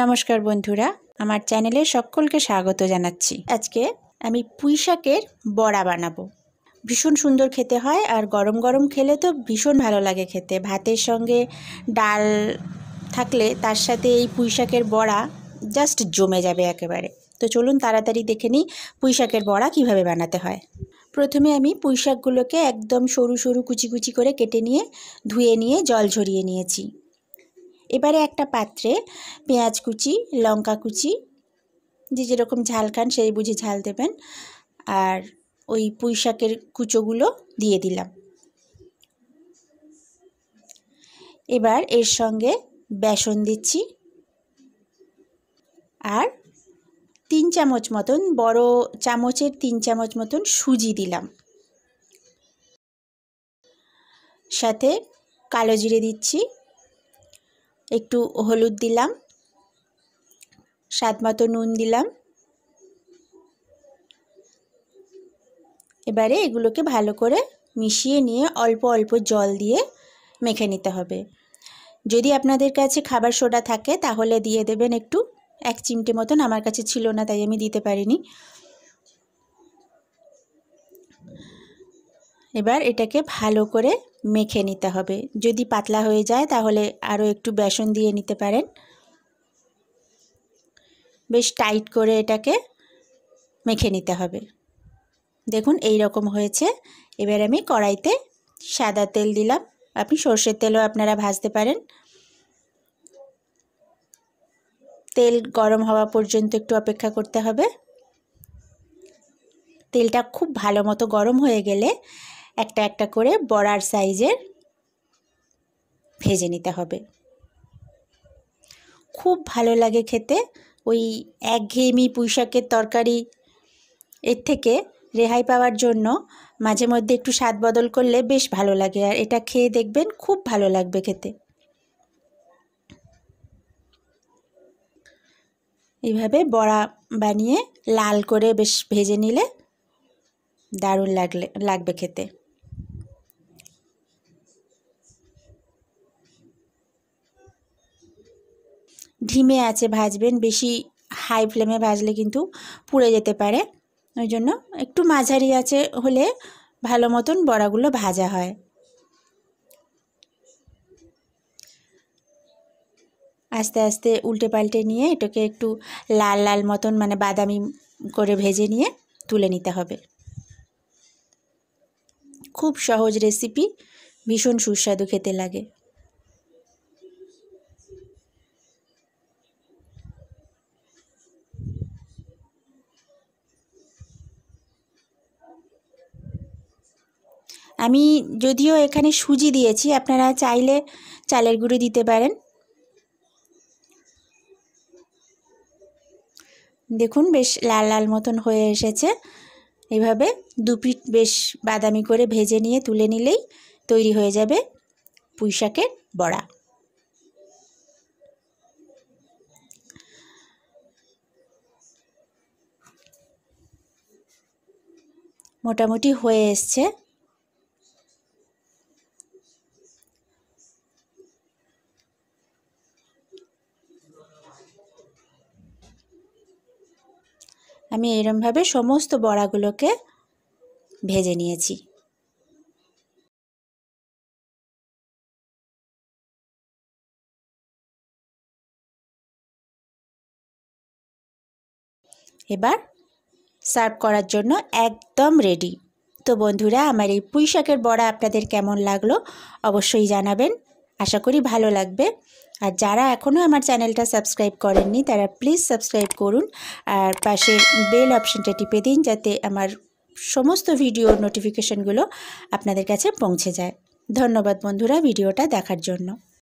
নমস্কার বন্ধুরা আমার চ্যানেলে সকলকে স্বাগত জানাচ্ছি আজকে আমি পুঁইশাকের বড়া বানাবো ভীষণ সুন্দর খেতে হয় আর গরম গরম খেলে তো ভীষণ ভালো লাগে খেতে ভাতের সঙ্গে ডাল থাকলে তার সাথে এই পুঁইশাকের বড়া জাস্ট জমে যাবে একেবারে তো চলুন তাড়াতাড়ি দেখে নিই পুঁইশাকের বড়া কিভাবে বানাতে হয় প্রথমে আমি পুঁইশাকগুলোকে একদম সরু সরু কুচি কুচি করে কেটে নিয়ে ধুয়ে নিয়ে জল ঝরিয়ে নিয়েছি এবারে একটা পাত্রে পেঁয়াজ কুচি লঙ্কা কুচি যে যেরকম ঝাল খান সেই বুঝে ঝাল দেবেন আর ওই পুঁই শাকের কুচোগুলো দিয়ে দিলাম এবার এর সঙ্গে বেসন দিচ্ছি আর তিন চামচ মতন বড় চামচের তিন চামচ মতন সুজি দিলাম সাথে কালো জিরে দিচ্ছি একটু হলুদ দিলাম স্বাদ মতো নুন দিলাম এবারে এগুলোকে ভালো করে মিশিয়ে নিয়ে অল্প অল্প জল দিয়ে মেখে নিতে হবে যদি আপনাদের কাছে খাবার সোডা থাকে তাহলে দিয়ে দেবেন একটু এক চিমটে মতন আমার কাছে ছিল না তাই আমি দিতে পারিনি এবার এটাকে ভালো করে মেখে নিতে হবে যদি পাতলা হয়ে যায় তাহলে আরও একটু বেসন দিয়ে নিতে পারেন বেশ টাইট করে এটাকে মেখে নিতে হবে দেখুন এই রকম হয়েছে এবার আমি কড়াইতে সাদা তেল দিলাম আপনি সর্ষের তেলও আপনারা ভাজতে পারেন তেল গরম হওয়া পর্যন্ত একটু অপেক্ষা করতে হবে তেলটা খুব ভালো মতো গরম হয়ে গেলে একটা একটা করে বড়ার সাইজের ভেজে নিতে হবে খুব ভালো লাগে খেতে ওই একঘেয়েমি পুঁইশাকের তরকারি এর থেকে রেহাই পাওয়ার জন্য মাঝে মধ্যে একটু স্বাদ বদল করলে বেশ ভালো লাগে আর এটা খেয়ে দেখবেন খুব ভালো লাগবে খেতে এইভাবে বড়া বানিয়ে লাল করে বেশ ভেজে নিলে দারুণ লাগলে লাগবে খেতে ধিমে আছে ভাজবেন বেশি হাই ফ্লেমে ভাজলে কিন্তু পুড়ে যেতে পারে ওই জন্য একটু মাঝারি আছে হলে ভালো মতন বড়াগুলো ভাজা হয় আস্তে আস্তে উল্টে পাল্টে নিয়ে এটাকে একটু লাল লাল মতন মানে বাদামি করে ভেজে নিয়ে তুলে নিতে হবে খুব সহজ রেসিপি ভীষণ সুস্বাদু খেতে লাগে আমি যদিও এখানে সুজি দিয়েছি আপনারা চাইলে চালের গুঁড়ো দিতে পারেন দেখুন বেশ লাল লাল মতন হয়ে এসেছে এভাবে দুপিট বেশ বাদামি করে ভেজে নিয়ে তুলে নিলেই তৈরি হয়ে যাবে পুঁইশাকের বড়া মোটামুটি হয়ে এসছে আমি এরমভাবে সমস্ত বড়াগুলোকে ভেজে নিয়েছি এবার সার্ভ করার জন্য একদম রেডি তো বন্ধুরা আমার এই পুঁইশাকের বড়া আপনাদের কেমন লাগলো অবশ্যই জানাবেন আশা করি ভালো লাগবে আর যারা এখনও আমার চ্যানেলটা সাবস্ক্রাইব করেননি তারা প্লিজ সাবস্ক্রাইব করুন আর পাশে বেল অপশানটা টিপে দিন যাতে আমার সমস্ত ভিডিওর নোটিফিকেশানগুলো আপনাদের কাছে পৌঁছে যায় ধন্যবাদ বন্ধুরা ভিডিওটা দেখার জন্য